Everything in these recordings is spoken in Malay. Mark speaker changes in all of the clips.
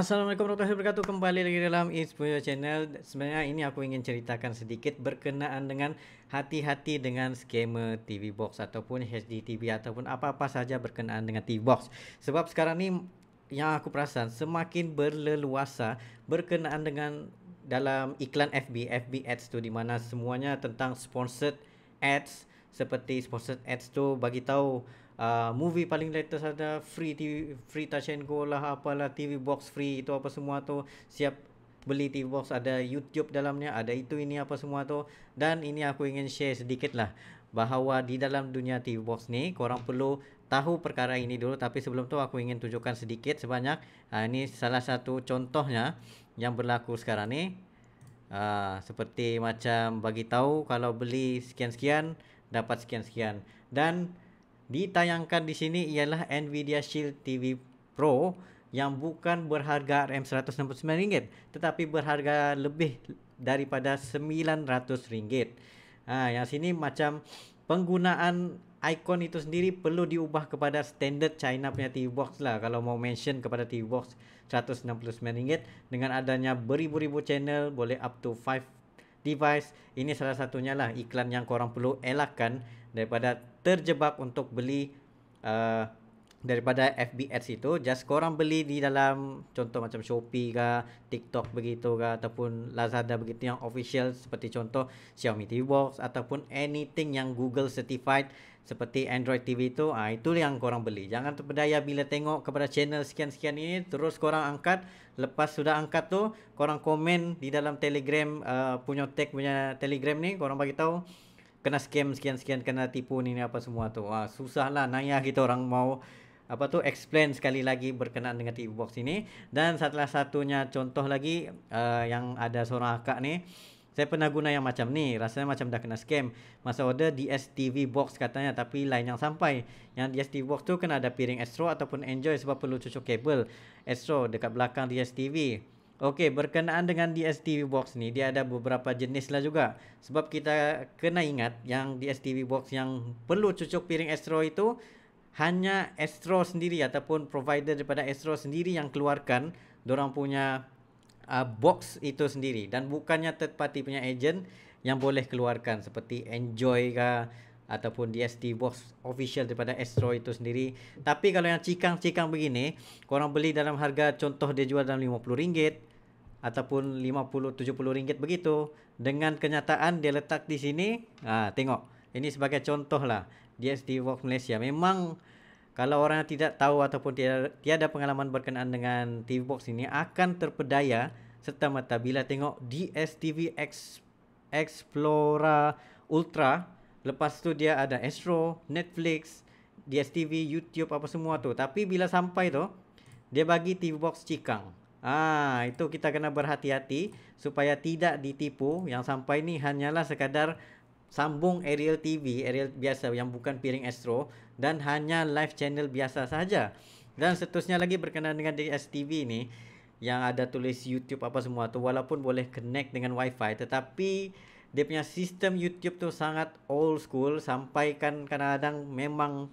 Speaker 1: Assalamualaikum warahmatullahi wabarakatuh Kembali lagi dalam Inspire Channel Sebenarnya ini aku ingin ceritakan sedikit Berkenaan dengan hati-hati dengan skema TV Box Ataupun HD TV Ataupun apa-apa saja berkenaan dengan TV Box Sebab sekarang ni Yang aku perasan Semakin berleluasa Berkenaan dengan Dalam iklan FB FB Ads tu Di mana semuanya tentang sponsored ads Seperti sponsored ads tu Bagi tahu Ah, movie paling latest ada free TV free touch and go lah apalah TV box free itu apa semua tu siap beli TV box ada YouTube dalamnya ada itu ini apa semua tu dan ini aku ingin share sedikit lah bahawa di dalam dunia TV box ni korang perlu tahu perkara ini dulu tapi sebelum tu aku ingin tunjukkan sedikit sebanyak uh, ini salah satu contohnya yang berlaku sekarang ni uh, seperti macam bagi tahu kalau beli sekian-sekian dapat sekian-sekian dan ditayangkan di sini ialah Nvidia Shield TV Pro yang bukan berharga RM169 tetapi berharga lebih daripada RM900. Ha, yang sini macam penggunaan ikon itu sendiri perlu diubah kepada standard China punya TV box lah kalau mau mention kepada TV box RM169 dengan adanya beribu-ribu channel boleh up to 5 device ini salah satunya lah iklan yang korang perlu elakkan daripada terjebak untuk beli uh, daripada FB Ads itu just korang beli di dalam contoh macam Shopee ke TikTok begitu ke ataupun Lazada begitu yang official seperti contoh Xiaomi TV Box ataupun anything yang Google certified seperti Android TV itu ah ha, itu yang korang beli jangan terpedaya bila tengok kepada channel sekian-sekian ini terus korang angkat lepas sudah angkat tu korang komen di dalam Telegram uh, punya tag punya Telegram ni korang bagi tahu kena scam sekian-sekian kena tipu ni apa semua tu. Ah susahlah naya kita orang mau apa tu explain sekali lagi berkenaan dengan TV box ini dan salah satunya contoh lagi uh, yang ada seorang akak ni saya pernah guna yang macam ni rasanya macam dah kena scam masa order DSTV box katanya tapi lain yang sampai yang DSTV box tu kena ada piring Astro ataupun Enjoy sebab perlu cucuk kabel Astro dekat belakang DSTV Okey, berkenaan dengan DSTV box ni, dia ada beberapa jenis lah juga. Sebab kita kena ingat yang DSTV box yang perlu cucuk piring Astro itu hanya Astro sendiri ataupun provider daripada Astro sendiri yang keluarkan dorang punya uh, box itu sendiri dan bukannya third party punya agent yang boleh keluarkan seperti Enjoy ke ataupun DST box official daripada Astro itu sendiri. Tapi kalau yang cikang-cikang begini, korang beli dalam harga contoh dia jual dalam RM50, ataupun 50 70 ringgit begitu dengan kenyataan dia letak di sini ha, tengok ini sebagai contoh lah DSD Works Malaysia memang kalau orang tidak tahu ataupun tiada, tiada pengalaman berkenaan dengan TV Box ini akan terpedaya serta mata bila tengok DSTV X Explora Ultra lepas tu dia ada Astro, Netflix, DSTV, YouTube apa semua tu tapi bila sampai tu dia bagi TV Box Cikang Ah itu kita kena berhati-hati supaya tidak ditipu yang sampai ni hanyalah sekadar sambung aerial TV aerial biasa yang bukan piring Astro dan hanya live channel biasa saja. Dan seterusnya lagi berkenaan dengan DSTV ni yang ada tulis YouTube apa semua tu walaupun boleh connect dengan WiFi tetapi dia punya sistem YouTube tu sangat old school sampai kan kadang-kadang memang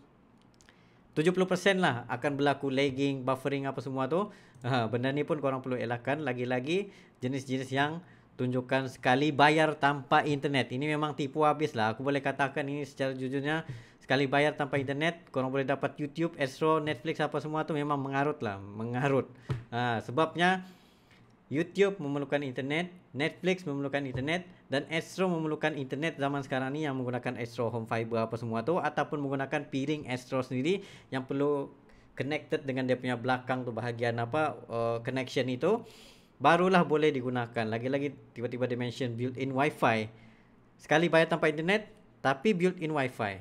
Speaker 1: 70% lah akan berlaku lagging, buffering apa semua tu. Ha, benda ni pun korang perlu elakkan. Lagi-lagi jenis-jenis yang tunjukkan sekali bayar tanpa internet. Ini memang tipu habis lah. Aku boleh katakan ini secara jujurnya. Sekali bayar tanpa internet, korang boleh dapat YouTube, Astro, Netflix apa semua tu memang mengarut lah. Mengarut. Ha, sebabnya... YouTube memerlukan internet, Netflix memerlukan internet dan Astro memerlukan internet zaman sekarang ni yang menggunakan Astro Home Fiber apa semua tu ataupun menggunakan piring Astro sendiri yang perlu connected dengan dia punya belakang tu bahagian apa uh, connection itu barulah boleh digunakan. Lagi-lagi tiba-tiba dia mention built-in WiFi, Sekali bayar tanpa internet tapi built-in WiFi.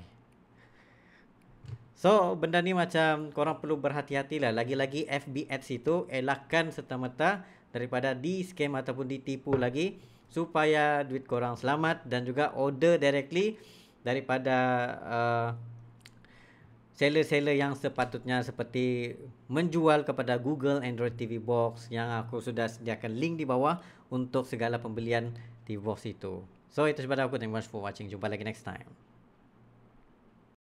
Speaker 1: So benda ni macam korang perlu berhati-hatilah. Lagi-lagi FB itu elakkan serta-merta daripada di scam ataupun ditipu lagi supaya duit korang selamat dan juga order directly daripada uh, seller-seller yang sepatutnya seperti menjual kepada Google Android TV Box yang aku sudah sediakan link di bawah untuk segala pembelian TV Box itu. So itu sebab aku. Thank you much for watching. Jumpa lagi next time.